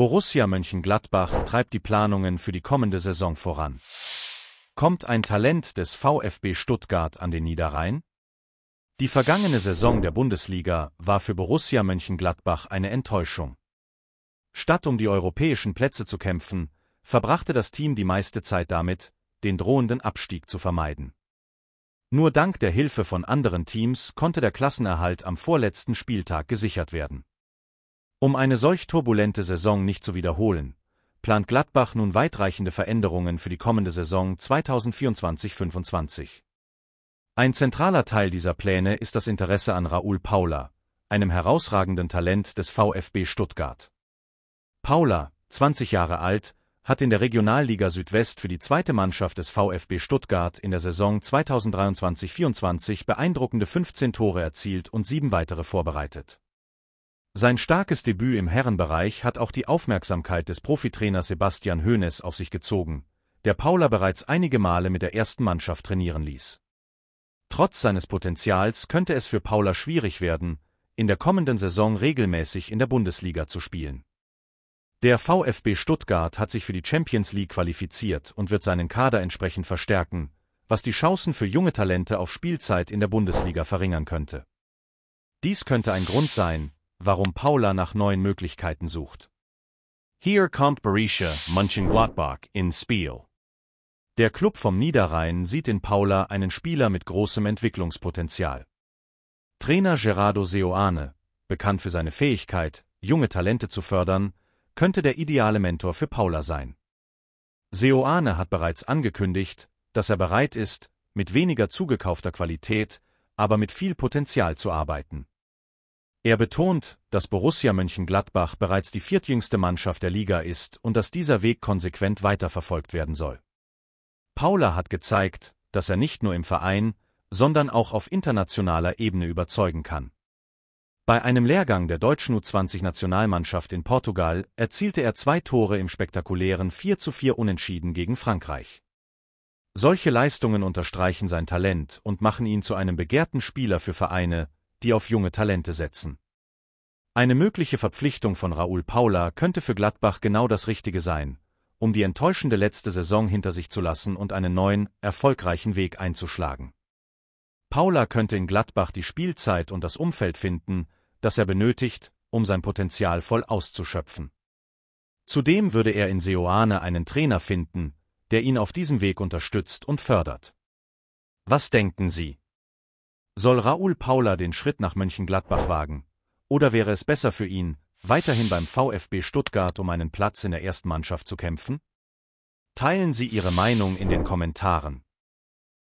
Borussia Mönchengladbach treibt die Planungen für die kommende Saison voran. Kommt ein Talent des VfB Stuttgart an den Niederrhein? Die vergangene Saison der Bundesliga war für Borussia Mönchengladbach eine Enttäuschung. Statt um die europäischen Plätze zu kämpfen, verbrachte das Team die meiste Zeit damit, den drohenden Abstieg zu vermeiden. Nur dank der Hilfe von anderen Teams konnte der Klassenerhalt am vorletzten Spieltag gesichert werden. Um eine solch turbulente Saison nicht zu wiederholen, plant Gladbach nun weitreichende Veränderungen für die kommende Saison 2024-25. Ein zentraler Teil dieser Pläne ist das Interesse an Raoul Paula, einem herausragenden Talent des VfB Stuttgart. Paula, 20 Jahre alt, hat in der Regionalliga Südwest für die zweite Mannschaft des VfB Stuttgart in der Saison 2023-24 beeindruckende 15 Tore erzielt und sieben weitere vorbereitet. Sein starkes Debüt im Herrenbereich hat auch die Aufmerksamkeit des Profitrainers Sebastian Hoeneß auf sich gezogen, der Paula bereits einige Male mit der ersten Mannschaft trainieren ließ. Trotz seines Potenzials könnte es für Paula schwierig werden, in der kommenden Saison regelmäßig in der Bundesliga zu spielen. Der VfB Stuttgart hat sich für die Champions League qualifiziert und wird seinen Kader entsprechend verstärken, was die Chancen für junge Talente auf Spielzeit in der Bundesliga verringern könnte. Dies könnte ein Grund sein, warum Paula nach neuen Möglichkeiten sucht. Hier kommt Borussia Mönchengladbach in Spiel. Der Club vom Niederrhein sieht in Paula einen Spieler mit großem Entwicklungspotenzial. Trainer Gerardo Seoane, bekannt für seine Fähigkeit, junge Talente zu fördern, könnte der ideale Mentor für Paula sein. Seoane hat bereits angekündigt, dass er bereit ist, mit weniger zugekaufter Qualität, aber mit viel Potenzial zu arbeiten. Er betont, dass Borussia Mönchengladbach bereits die viertjüngste Mannschaft der Liga ist und dass dieser Weg konsequent weiterverfolgt werden soll. Paula hat gezeigt, dass er nicht nur im Verein, sondern auch auf internationaler Ebene überzeugen kann. Bei einem Lehrgang der deutschen U20-Nationalmannschaft in Portugal erzielte er zwei Tore im spektakulären 4:4 Unentschieden gegen Frankreich. Solche Leistungen unterstreichen sein Talent und machen ihn zu einem begehrten Spieler für Vereine, die auf junge Talente setzen. Eine mögliche Verpflichtung von Raoul Paula könnte für Gladbach genau das Richtige sein, um die enttäuschende letzte Saison hinter sich zu lassen und einen neuen, erfolgreichen Weg einzuschlagen. Paula könnte in Gladbach die Spielzeit und das Umfeld finden, das er benötigt, um sein Potenzial voll auszuschöpfen. Zudem würde er in Seoane einen Trainer finden, der ihn auf diesem Weg unterstützt und fördert. Was denken Sie? Soll Raoul Paula den Schritt nach Mönchengladbach wagen? Oder wäre es besser für ihn, weiterhin beim VfB Stuttgart um einen Platz in der Erstmannschaft zu kämpfen? Teilen Sie Ihre Meinung in den Kommentaren.